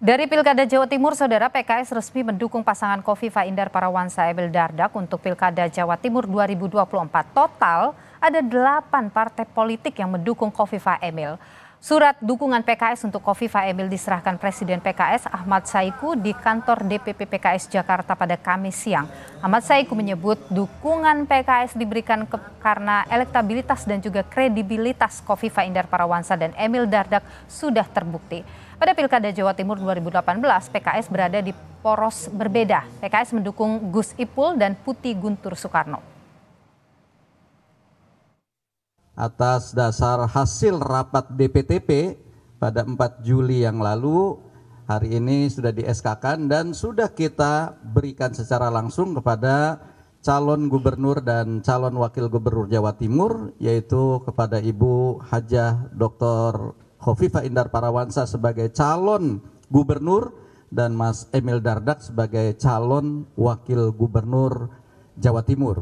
Dari Pilkada Jawa Timur, Saudara PKS resmi mendukung pasangan Kofifa Indar Parawansa Emil Dardak untuk Pilkada Jawa Timur 2024. Total ada delapan partai politik yang mendukung Kofifa Emil. Surat dukungan PKS untuk Kofifa Emil diserahkan Presiden PKS Ahmad Saiku di kantor DPP PKS Jakarta pada Kamis siang. Ahmad Saiku menyebut dukungan PKS diberikan ke, karena elektabilitas dan juga kredibilitas Kofifa Indar Parawansa dan Emil Dardak sudah terbukti. Pada Pilkada Jawa Timur 2018, PKS berada di poros berbeda. PKS mendukung Gus Ipul dan Putih Guntur Soekarno atas dasar hasil rapat DPTP pada 4 Juli yang lalu hari ini sudah di SK-kan dan sudah kita berikan secara langsung kepada calon gubernur dan calon wakil gubernur Jawa Timur yaitu kepada Ibu Hajah Dr. Khofifa Indar Parawansa sebagai calon gubernur dan Mas Emil Dardak sebagai calon wakil gubernur Jawa Timur.